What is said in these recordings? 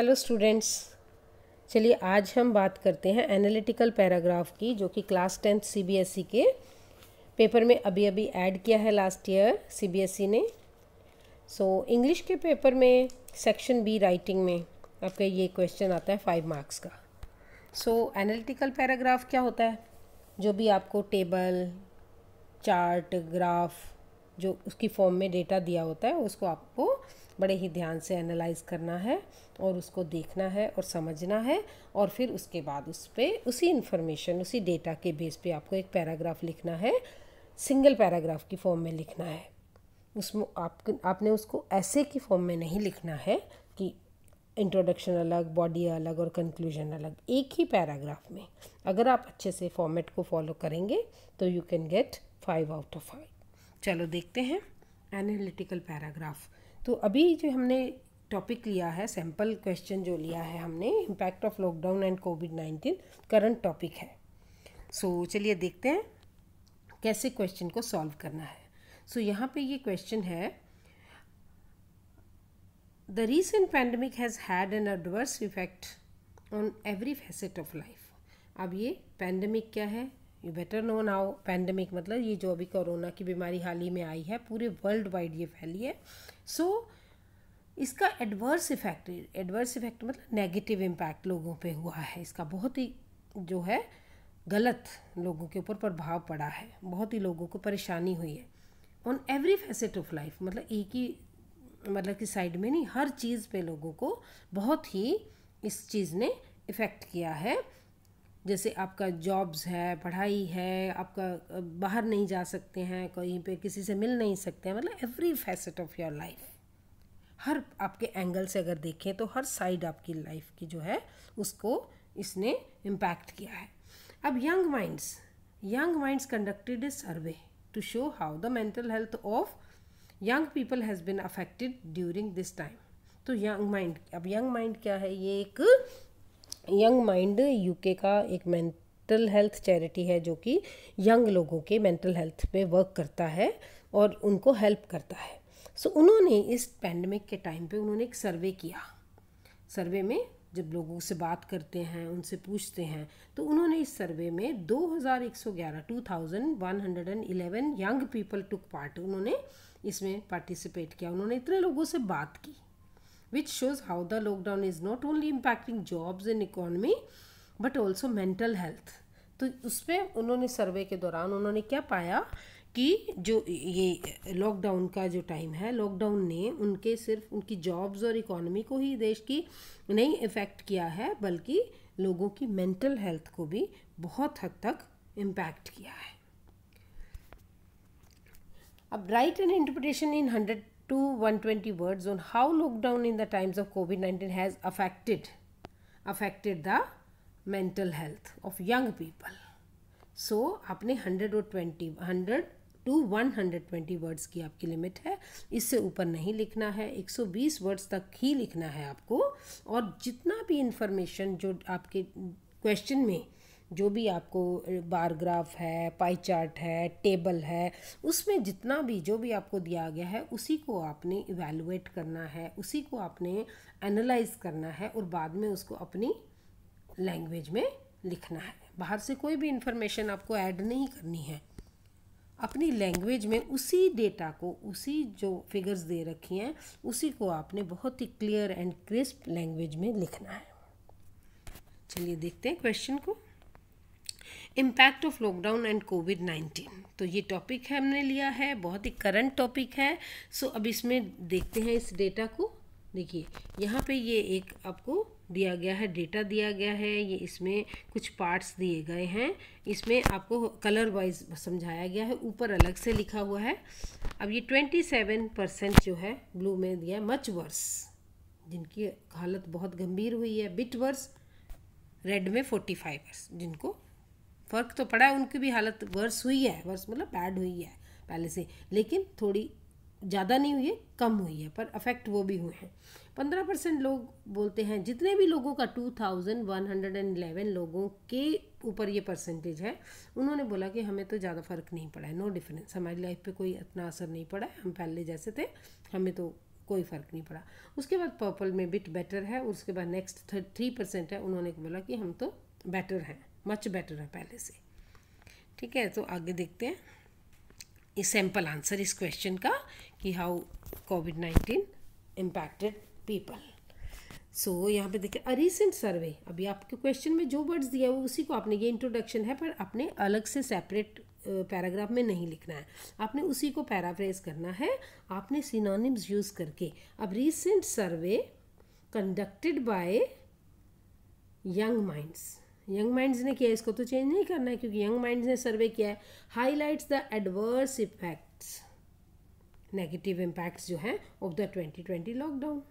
Hello students चलिए आज हम बात करते हैं एनालिटिकल पैराग्राफ की जो कि क्लास टेंथ सीबीएसई के पेपर में अभी अभी ऐड किया है लास्ट ईयर सीबीएसई ने सो so, इंग्लिश के पेपर में सेक्शन बी राइटिंग में आपका ये क्वेश्चन आता है फाइव मार्क्स का सो एनालिटिकल पैराग्राफ क्या होता है जो भी आपको टेबल चार्ट ग्राफ जो उसकी फॉर्म में डेटा दिया होता है उसको आपको बड़े ही ध्यान से एनालाइज करना है और उसको देखना है और समझना है और फिर उसके बाद उस पर उसी इन्फॉर्मेशन उसी डेटा के बेस पे आपको एक पैराग्राफ लिखना है सिंगल पैराग्राफ की फॉर्म में लिखना है उसमें आप आपने उसको ऐसे की फॉर्म में नहीं लिखना है कि इंट्रोडक्शन अलग बॉडी अलग और कंक्लूजन अलग एक ही पैराग्राफ में अगर आप अच्छे से फॉर्मेट को फॉलो करेंगे तो you can get five out of five चलो देखते हैं एनालिटिकल पैराग्राफ तो अभी जो हमने टॉपिक लिया है सैम्पल क्वेश्चन जो लिया है हमने impact of lockdown and COVID nineteen current topic है सो so, चलिए देखते हैं कैसे क्वेश्चन को सॉल्व करना है सो so, यहाँ पे ये क्वेश्चन है the recent pandemic has had an adverse effect on every facet of life अब ये पैंडमिक क्या है you better know now pandemic मतलब ये जो अभी कोरोना की बीमारी हाल ही में आई है पूरे वर्ल्ड वाइड ये फैली है सो so, इसका एडवर्स इफेक्ट एडवर्स इफेक्ट मतलब नेगेटिव इम्पैक्ट लोगों पे हुआ है इसका बहुत ही जो है गलत लोगों के ऊपर प्रभाव पड़ा है बहुत ही लोगों को परेशानी हुई है on every facet of life मतलब एक ही मतलब कि साइड में नहीं हर चीज़ पे लोगों को बहुत ही इस चीज़ ने इफ़ेक्ट किया है जैसे आपका जॉब्स है पढ़ाई है आपका बाहर नहीं जा सकते हैं कहीं पे किसी से मिल नहीं सकते हैं मतलब every facet of your life हर आपके एंगल से अगर देखें तो हर साइड आपकी लाइफ की जो है उसको इसने इम्पैक्ट किया है अब young minds young minds conducted a survey to show how the mental health of young people has been affected during this time तो यंग माइंड अब यंग माइंड क्या है ये एक यंग माइंड यूके का एक मेंटल हेल्थ चैरिटी है जो कि यंग लोगों के मेंटल हेल्थ पे वर्क करता है और उनको हेल्प करता है सो so, उन्होंने इस पैंडमिक के टाइम पे उन्होंने एक सर्वे किया सर्वे में जब लोगों से बात करते हैं उनसे पूछते हैं तो उन्होंने इस सर्वे में 2111 2111 यंग पीपल टुक पार्ट उन्होंने इसमें पार्टिसिपेट किया उन्होंने इतने लोगों से बात की which shows how the lockdown is not only impacting jobs and economy but also mental health तो उस पर उन्होंने सर्वे के दौरान उन्होंने क्या पाया कि जो ये लॉकडाउन का जो टाइम है लॉकडाउन ने उनके सिर्फ उनकी जॉब्स और इकोनॉमी को ही देश की नहीं इफ़ेक्ट किया है बल्कि लोगों की मेंटल हेल्थ को भी बहुत हद तक इम्पैक्ट किया है अब write and interpretation in hundred to 120 words on how lockdown in the times of COVID-19 has affected affected the mental health of young people. So so, आपने 120 100 टू 120 वर्ड्स की आपकी लिमिट है इससे ऊपर नहीं लिखना है 120 वर्ड्स तक ही लिखना है आपको और जितना भी इन्फॉर्मेशन जो आपके क्वेश्चन में जो भी आपको बार ग्राफ है पाई चार्ट है टेबल है उसमें जितना भी जो भी आपको दिया गया है उसी को आपने इवेलुएट करना है उसी को आपने एनालाइज करना है और बाद में उसको अपनी लैंग्वेज में लिखना है बाहर से कोई भी इंफॉर्मेशन आपको ऐड नहीं करनी है अपनी लैंग्वेज में उसी डेटा को उसी जो फिगर्स दे रखी हैं उसी को आपने बहुत ही क्लियर एंड क्रिस्प लैंग्वेज में लिखना है चलिए देखते हैं क्वेश्चन को impact of lockdown and COVID nineteen तो ये टॉपिक है हमने लिया है बहुत ही करंट टॉपिक है सो अब इसमें देखते हैं इस डेटा को देखिए यहाँ पे ये एक आपको दिया गया है डेटा दिया गया है ये इसमें कुछ पार्ट्स दिए गए हैं इसमें आपको कलर वाइज समझाया गया है ऊपर अलग से लिखा हुआ है अब ये ट्वेंटी सेवन परसेंट जो है ब्लू में दिया है मच वर्स जिनकी हालत बहुत गंभीर हुई है बिट वर्स रेड में फोर्टी फाइव जिनको फ़र्क तो पड़ा है उनकी भी हालत वर्स हुई है वर्स मतलब बैड हुई है पहले से लेकिन थोड़ी ज़्यादा नहीं हुई है कम हुई है पर अफेक्ट वो भी हुए हैं पंद्रह परसेंट लोग बोलते हैं जितने भी लोगों का two thousand one hundred and eleven लोगों के ऊपर ये परसेंटेज है उन्होंने बोला कि हमें तो ज़्यादा फ़र्क नहीं पड़ा है नो डिफरेंस हमारी लाइफ पे कोई इतना असर नहीं पड़ा है हम पहले जैसे थे हमें तो कोई फ़र्क नहीं पड़ा उसके बाद पर्पल में बिट बेटर है उसके बाद नेक्स्ट थ्री परसेंट है उन्होंने बोला कि हम तो बेटर हैं मच बेटर है पहले से ठीक है तो आगे देखते हैं ये सैम्पल आंसर इस क्वेश्चन का कि how COVID nineteen impacted people so यहाँ पे देखिए अ रिसेंट सर्वे अभी आपके क्वेश्चन में जो वर्ड्स दिया है वो उसी को आपने ये इंट्रोडक्शन है पर आपने अलग से सेपरेट पैराग्राफ में नहीं लिखना है आपने उसी को पैराफ्रेज करना है आपने सिनोनिम्स यूज़ करके अब recent survey conducted by young minds young minds ने किया इसको तो चेंज नहीं करना है क्योंकि यंग माइंड्स ने सर्वे किया है highlights the adverse effects negative impacts जो हैं of the twenty twenty lockdown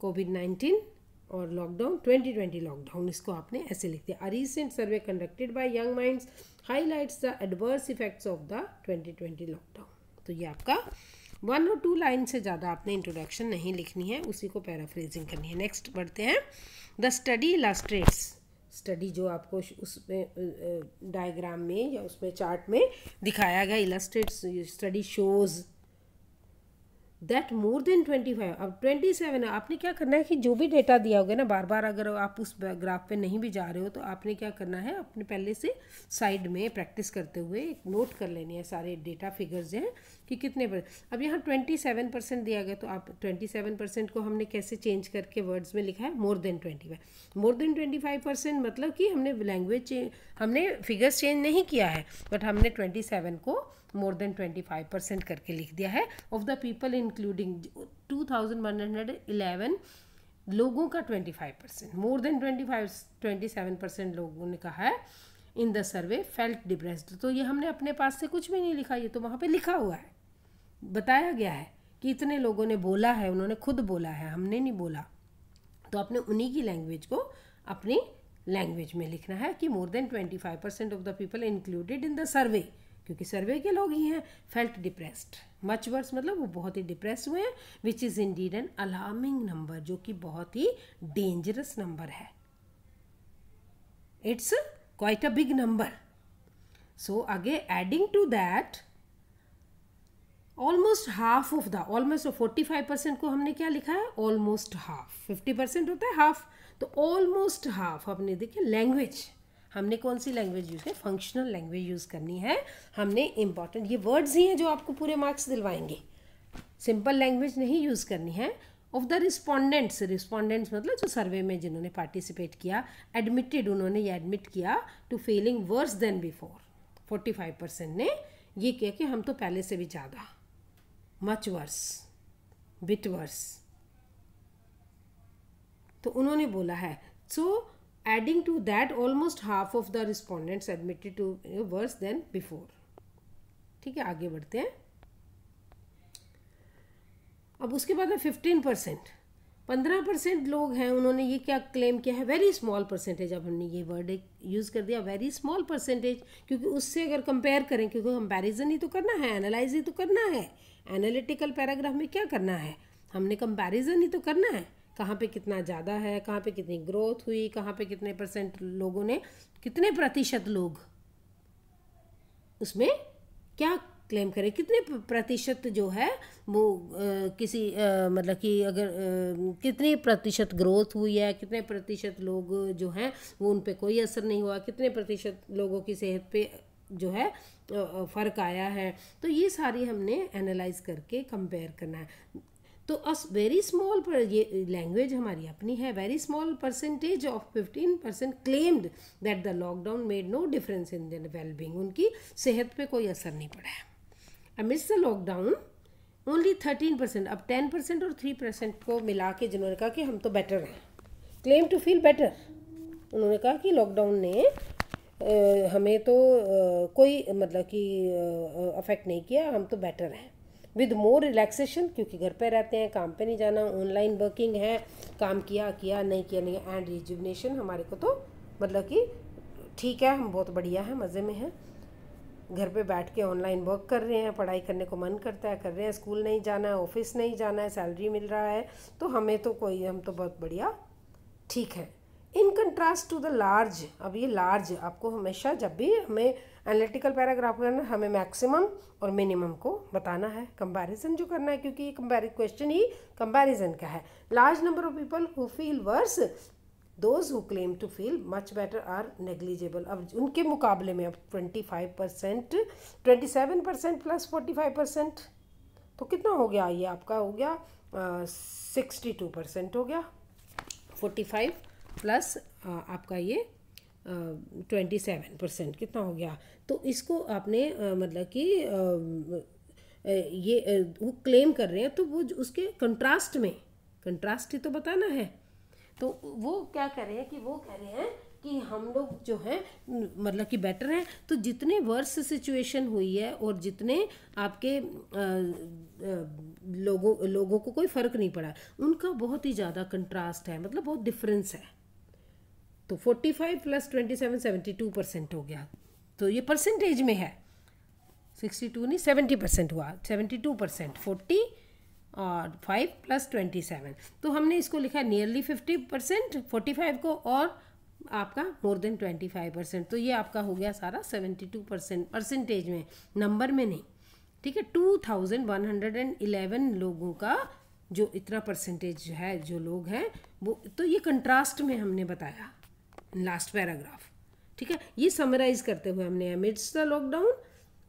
COVID nineteen और लॉकडाउन ट्वेंटी ट्वेंटी लॉकडाउन इसको आपने ऐसे लिख दिया a recent survey conducted by young minds highlights the adverse effects of the twenty twenty lockdown तो ये आपका वन और टू लाइन से ज़्यादा आपने इंट्रोडक्शन नहीं लिखनी है उसी को पैराफ्रेजिंग करनी है नेक्स्ट बढ़ते हैं द स्टडी इलास्ट्रेट्स स्टडी जो आपको उसमें डायग्राम में या उसमें चार्ट में दिखाया गया illustrates study shows that more than twenty five अब ट्वेंटी सेवन आपने क्या करना है कि जो भी डेटा दिया होगा ना बार बार अगर आप उस ग्राफ पे नहीं भी जा रहे हो तो आपने क्या करना है अपने पहले से साइड में प्रैक्टिस करते हुए नोट कर लेनी है सारे डेटा फिगर्स हैं कि कितने पर अब यहाँ ट्वेंटी सेवन परसेंट दिया गया तो आप ट्वेंटी सेवन परसेंट को हमने कैसे चेंज करके वर्ड्स में लिखा है more than twenty five more than twenty five percent मतलब कि हमने लैंग्वेज हमने फिगर्स चेंज नहीं किया है बट हमने ट्वेंटी सेवन को more than twenty five percent करके लिख दिया है of the people including two thousand one hundred eleven लोगों का twenty five percent more than twenty five twenty seven percent लोगों ने कहा है in the survey felt depressed तो ये हमने अपने पास से कुछ भी नहीं लिखा ये तो वहाँ पे लिखा हुआ है बताया गया है कि इतने लोगों ने बोला है उन्होंने खुद बोला है हमने नहीं बोला तो आपने उन्हीं की लैंग्वेज को अपनी लैंग्वेज में लिखना है कि more than twenty five percent of the people included in the survey क्योंकि सर्वे के लोग ही हैं फेल्ट डिप्रेस्ड मच वर्स मतलब वो बहुत ही डिप्रेस हुए हैं which is indeed an alarming number जो कि बहुत ही डेंजरस नंबर है it's quite a big number so अगे adding to that almost half of the almost forty five percent को हमने क्या लिखा है ऑलमोस्ट हाफ फिफ्टी परसेंट होता है हाफ तो ऑलमोस्ट हाफ हमने देखिए लैंग्वेज हमने कौन सी लैंग्वेज यूज़ है फंक्शनल लैंग्वेज यूज़ करनी है हमने इम्पॉर्टेंट ये वर्ड्स ही हैं जो आपको पूरे मार्क्स दिलवाएंगे सिंपल लैंग्वेज नहीं यूज़ करनी है ऑफ द रिस्पोंडेंट्स रिस्पोंडेंट्स मतलब जो सर्वे में जिन्होंने पार्टिसिपेट किया एडमिटेड उन्होंने ये एडमिट किया to feeling worse than before forty five percent ने ये किया कि हम तो पहले से भी ज़्यादा मच वर्स बिट वर्स तो उन्होंने बोला है so adding to that almost half of the respondents admitted to worse than before ठीक है आगे बढ़ते हैं अब उसके बाद है फिफ्टीन परसेंट पंद्रह परसेंट लोग हैं उन्होंने ये क्या क्लेम किया है वेरी स्मॉल परसेंटेज अब हमने ये वर्ड यूज़ कर दिया वेरी स्मॉल परसेंटेज क्योंकि उससे अगर कंपेयर करें क्योंकि कंपैरिजन ही तो करना है एनालाइज ही तो करना है एनालिटिकल पैराग्राफ में क्या करना है हमने कंपैरिजन ही तो करना है कहाँ पे कितना ज़्यादा है कहाँ पे कितनी ग्रोथ हुई कहाँ पे कितने परसेंट लोगों ने कितने प्रतिशत लोग उसमें क्या क्लेम करें कितने प्रतिशत जो है वो आ, किसी आ, मतलब कि अगर आ, कितने प्रतिशत ग्रोथ हुई है कितने प्रतिशत लोग जो हैं वो उन पर कोई असर नहीं हुआ कितने प्रतिशत लोगों की सेहत पे जो है फ़र्क आया है तो ये सारी हमने एनालाइज करके कंपेयर करना है तो अस वेरी स्मॉल पर ये लैंग्वेज हमारी अपनी है very small percentage of fifteen percent claimed that the lockdown made no difference in then wellbeing उनकी सेहत पे कोई असर नहीं पड़ा है amidst the lockdown only thirteen percent अब टेन परसेंट और थ्री परसेंट को मिला के जिन्होंने कहा कि हम तो बेटर हैं क्लेम टू फील बेटर उन्होंने कहा कि लॉकडाउन ने आ, हमें तो आ, कोई मतलब कि अफेक्ट नहीं किया हम तो बेटर हैं विद मोर रिलैक्सेशन क्योंकि घर पर रहते हैं काम पर नहीं जाना ऑनलाइन वर्किंग है काम किया किया नहीं किया नहीं एंड रिजुवनेशन हमारे को तो मतलब कि ठीक है हम बहुत बढ़िया हैं मज़े में हैं घर पे बैठ के ऑनलाइन वर्क कर रहे हैं पढ़ाई करने को मन करता है कर रहे हैं स्कूल नहीं जाना है ऑफिस नहीं जाना है सैलरी मिल रहा है तो हमें तो कोई हम तो बहुत बढ़िया ठीक है in contrast to the large अब ये लार्ज आपको हमेशा जब भी हमें एनालिटिकल पैराग्राफ करना हमें मैक्सिमम और मिनिमम को बताना है कंपैरिजन जो करना है क्योंकि ये कंपेरि क्वेश्चन ही कंपैरिजन का है large number of people who feel worse those who claim to feel much better are negligible अब उनके मुकाबले में अब twenty five percent twenty seven percent plus forty five percent तो कितना हो गया ये आपका हो गया सिक्सटी टू परसेंट हो गया फोर्टी फाइव प्लस आपका ये ट्वेंटी सेवन परसेंट कितना हो गया तो इसको आपने uh, मतलब कि uh, ये वो क्लेम कर रहे हैं तो वो उसके कंट्रास्ट में कंट्रास्ट ही तो बताना है तो वो क्या कह रहे हैं कि वो कह रहे हैं कि हम लोग जो है मतलब कि बेटर हैं तो जितने वर्स सिचुएशन हुई है और जितने आपके आ, आ, लोगों लोगों को कोई फ़र्क नहीं पड़ा उनका बहुत ही ज़्यादा कंट्रास्ट है मतलब बहुत डिफरेंस है तो forty five plus twenty seven seventy two percent हो गया तो ये परसेंटेज में है सिक्सटी टू नहीं सेवेंटी परसेंट हुआ सेवेंटी टू परसेंट फोर्टी और फाइव प्लस ट्वेंटी सेवन तो हमने इसको लिखा nearly fifty percent forty five को और आपका more than twenty five percent तो ये आपका हो गया सारा सेवेंटी टू परसेंट परसेंटेज में नंबर में नहीं ठीक है two thousand one hundred and eleven लोगों का जो इतना परसेंटेज है जो लोग हैं वो तो ये कंट्रास्ट में हमने बताया लास्ट पैराग्राफ ठीक है ये समराइज करते हुए हमने amidst the lockdown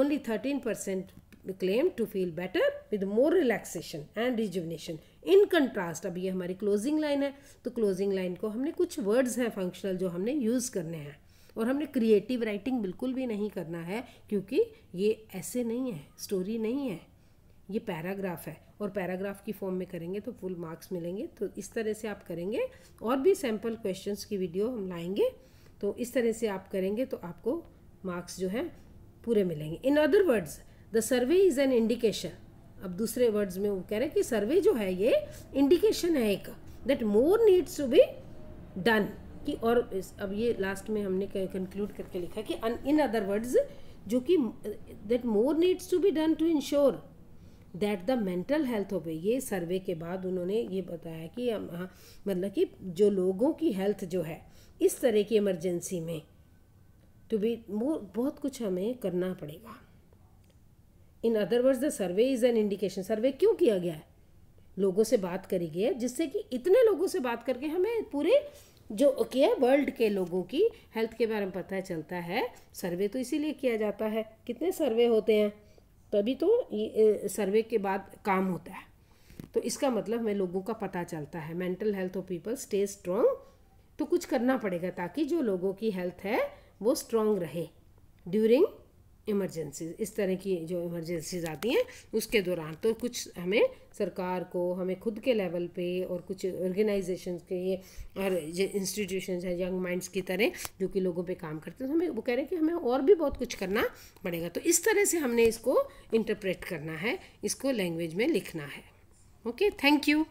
only thirteen percent claim to feel better with more relaxation and rejuvenation. In contrast, अब ये हमारी closing line है तो closing line को हमने कुछ words हैं functional जो हमने use करने हैं और हमने क्रिएटिव राइटिंग बिल्कुल भी नहीं करना है क्योंकि ये ऐसे नहीं है स्टोरी नहीं है ये पैराग्राफ है और पैराग्राफ की फॉर्म में करेंगे तो फुल मार्क्स मिलेंगे तो इस तरह से आप करेंगे और भी सैम्पल क्वेश्चंस की वीडियो हम लाएंगे तो इस तरह से आप करेंगे तो आपको मार्क्स जो हैं पूरे मिलेंगे in other words the survey is an indication अब दूसरे वर्ड्स में वो कह रहे हैं कि सर्वे जो है ये इंडिकेशन है एक that more needs to be done कि और अब ये लास्ट में हमने कंक्लूड करके लिखा कि इन अदर वर्ड्स जो कि that more needs to be done to ensure that the mental health of ये सर्वे के बाद उन्होंने ये बताया कि हाँ, मतलब कि जो लोगों की हेल्थ जो है इस तरह की इमरजेंसी में टू बी मोर बहुत कुछ हमें करना पड़ेगा in other words the survey is an indication survey क्यों किया गया है लोगों से बात करी गई है जिससे कि इतने लोगों से बात करके हमें पूरे जो ओके है वर्ल्ड के लोगों की हेल्थ के बारे में पता चलता है सर्वे तो इसीलिए किया जाता है कितने सर्वे होते हैं तभी तो सर्वे के बाद काम होता है तो इसका मतलब हमें लोगों का पता चलता है mental health of people stay strong तो कुछ करना पड़ेगा ताकि जो लोगों की हेल्थ है वो स्ट्रांग रहे ड्यूरिंग इमरजेंसी इस तरह की जो इमरजेंसीज आती हैं उसके दौरान तो कुछ हमें सरकार को हमें खुद के लेवल पे और कुछ ऑर्गेनाइजेशन के और ये इंस्टीट्यूशन हैं यंग माइंड्स की तरह जो कि लोगों पे काम करते हैं तो हमें वो कह रहे हैं कि हमें और भी बहुत कुछ करना पड़ेगा तो इस तरह से हमने इसको इंटरप्रेट करना है इसको लैंग्वेज में लिखना है ओके थैंक यू